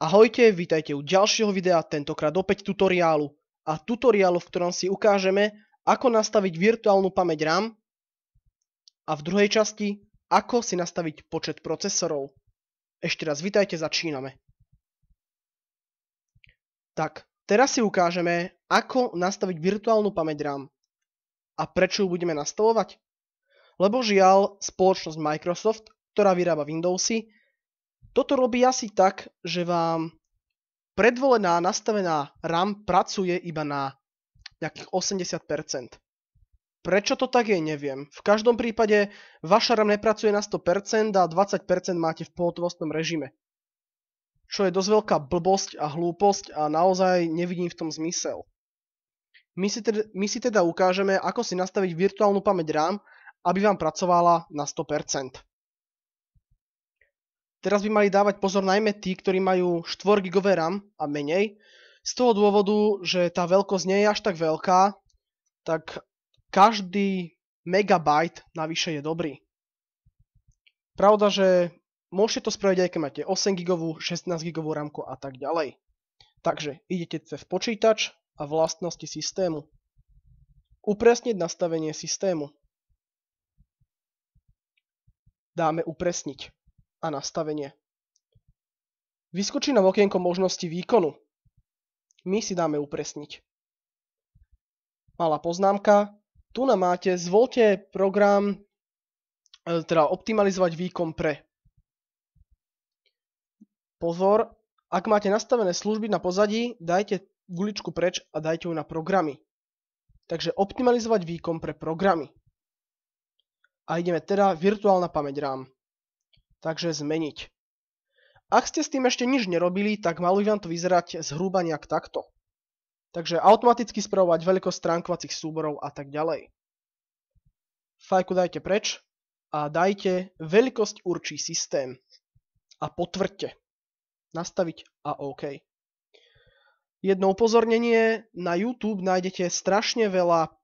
Ahojte, vítajte u ďalšieho videa, tentokrát opäť tutoriálu. A tutoriálu, v ktorom si ukážeme, ako nastaviť virtuálnu pamäť RAM a v druhej časti, ako si nastaviť počet procesorov. Ešte raz vítajte, začíname. Tak, teraz si ukážeme, ako nastaviť virtuálnu pamäť RAM. A prečo ju budeme nastavovať? Lebo žiaľ, spoločnosť Microsoft, ktorá vyrába Windowsy, toto robí asi tak, že vám predvolená nastavená RAM pracuje iba na nejakých 80%. Prečo to tak je, neviem. V každom prípade vaša RAM nepracuje na 100% a 20% máte v pohotovostnom režime. Čo je dosť veľká blbosť a hlúposť a naozaj nevidím v tom zmysel. My si, teda, my si teda ukážeme, ako si nastaviť virtuálnu pamäť RAM, aby vám pracovala na 100%. Teraz by mali dávať pozor najmä tí, ktorí majú 4 gigové RAM a menej, z toho dôvodu, že tá veľkosť nie je až tak veľká, tak každý megabajt navyše je dobrý. Pravda, že môžete to spraviť aj keď máte 8 gigovú, 16 gigovú RAM a tak ďalej. Takže idete cez počítač a vlastnosti systému. Upresniť nastavenie systému. Dáme upresniť a nastavenie. Vyskočí nám okienko možnosti výkonu. My si dáme upresniť. Malá poznámka. Tu nám máte, zvolte program, e, teda optimalizovať výkon pre. Pozor, ak máte nastavené služby na pozadí, dajte guličku preč a dajte ju na programy. Takže optimalizovať výkon pre programy. A ideme teda virtuálna pamäť RAM takže zmeniť. Ak ste s tým ešte nič nerobili, tak malo by vám to vyzerať zhruba nejak takto. Takže automaticky spravovať veľkosť stránkovacích súborov a tak ďalej. Fajku dajte preč a dajte veľkosť určí systém a potvrďte. Nastaviť a OK. Jedno upozornenie, na YouTube nájdete strašne veľa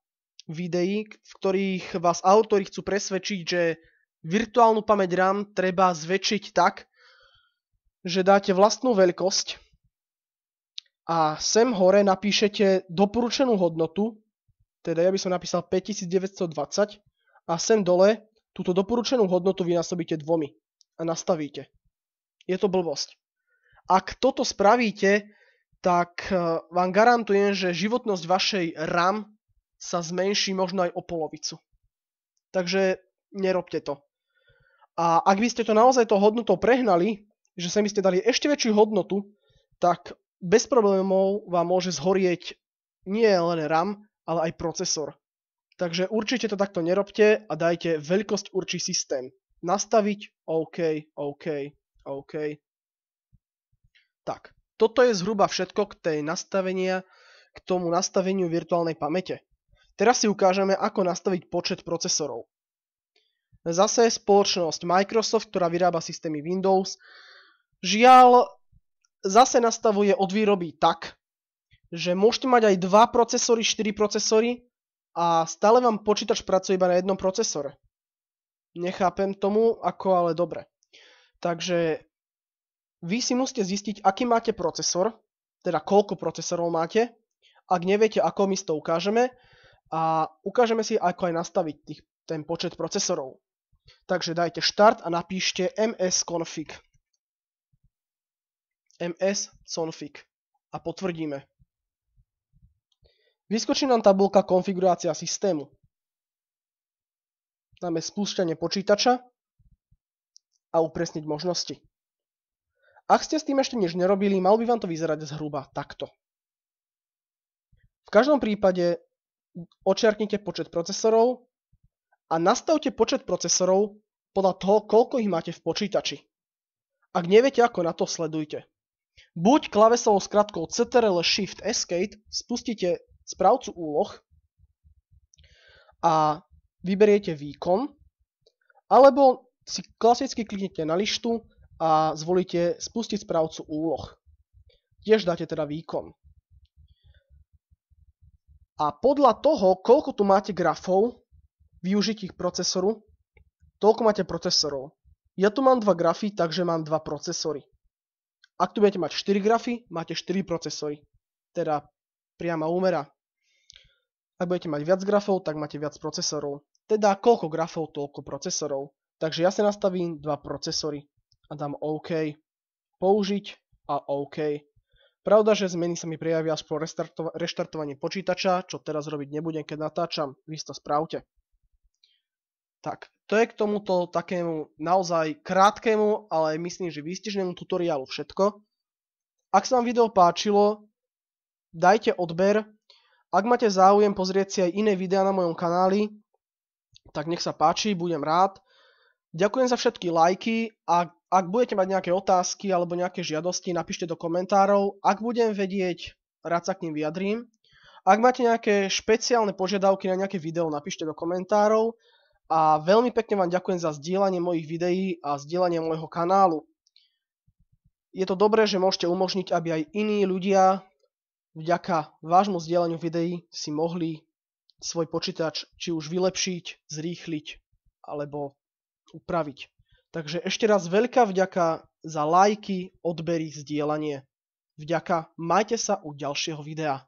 videí, v ktorých vás autori chcú presvedčiť, že virtuálnu pamäť RAM treba zväčšiť tak, že dáte vlastnú veľkosť a sem hore napíšete doporučenú hodnotu, teda ja by som napísal 5920 a sem dole túto doporučenú hodnotu vynásobíte dvomi a nastavíte. Je to blbosť. Ak toto spravíte, tak e, vám garantujem, že životnosť vašej RAM sa zmenší možno aj o polovicu. Takže nerobte to. A ak by ste to naozaj to hodnotou prehnali, že sa by ste dali ešte väčšiu hodnotu, tak bez problémov vám môže zhorieť nie len RAM, ale aj procesor. Takže určite to takto nerobte a dajte veľkosť určí systém. Nastaviť, OK, OK, OK. Tak, toto je zhruba všetko k tej nastavenia, k tomu nastaveniu virtuálnej pamäte. Teraz si ukážeme, ako nastaviť počet procesorov. Zase spoločnosť Microsoft, ktorá vyrába systémy Windows, žiaľ zase nastavuje od výroby tak, že môžete mať aj dva procesory, štyri procesory a stále vám počítač pracuje iba na jednom procesore. Nechápem tomu, ako ale dobre. Takže vy si musíte zistiť, aký máte procesor, teda koľko procesorov máte. Ak neviete, ako my si to ukážeme a ukážeme si, ako aj nastaviť tých, ten počet procesorov. Takže dajte štart a napíšte msconfig. msconfig a potvrdíme. Vyskočí nám tabulka konfigurácia systému. Dáme spúšťanie počítača a upresniť možnosti. Ak ste s tým ešte niečo nerobili, mal by vám to vyzerať zhruba takto. V každom prípade očiarknite počet procesorov, a nastavte počet procesorov podľa toho, koľko ich máte v počítači. Ak neviete ako na to, sledujte. Buď klavesovou skratkou Ctrl Shift Escape spustíte správcu úloh a vyberiete výkon, alebo si klasicky kliknete na lištu a zvolíte spustiť správcu úloh. Tiež dáte teda výkon. A podľa toho, koľko tu máte grafov, ich procesoru. Toľko máte procesorov. Ja tu mám dva grafy, takže mám dva procesory. Ak tu budete mať 4 grafy, máte 4 procesory. Teda priama úmera. Ak budete mať viac grafov, tak máte viac procesorov. Teda koľko grafov, toľko procesorov. Takže ja si nastavím dva procesory a dám OK. Použiť a OK. Pravda, že zmeny sa mi prijavia až po reštartovaní počítača, čo teraz robiť nebudem, keď natáčam. Vy to spravte. Tak, to je k tomuto takému naozaj krátkému, ale myslím, že výstižnému tutoriálu všetko. Ak sa vám video páčilo, dajte odber. Ak máte záujem pozrieť si aj iné videá na mojom kanáli, tak nech sa páči, budem rád. Ďakujem za všetky lajky a ak budete mať nejaké otázky alebo nejaké žiadosti, napíšte do komentárov. Ak budem vedieť, rád sa k ním vyjadrím. Ak máte nejaké špeciálne požiadavky na nejaké video, napíšte do komentárov a veľmi pekne vám ďakujem za zdieľanie mojich videí a zdieľanie môjho kanálu. Je to dobré, že môžete umožniť, aby aj iní ľudia vďaka vášmu zdieľaniu videí si mohli svoj počítač či už vylepšiť, zrýchliť alebo upraviť. Takže ešte raz veľká vďaka za lajky, odbery, zdieľanie. Vďaka, majte sa u ďalšieho videa.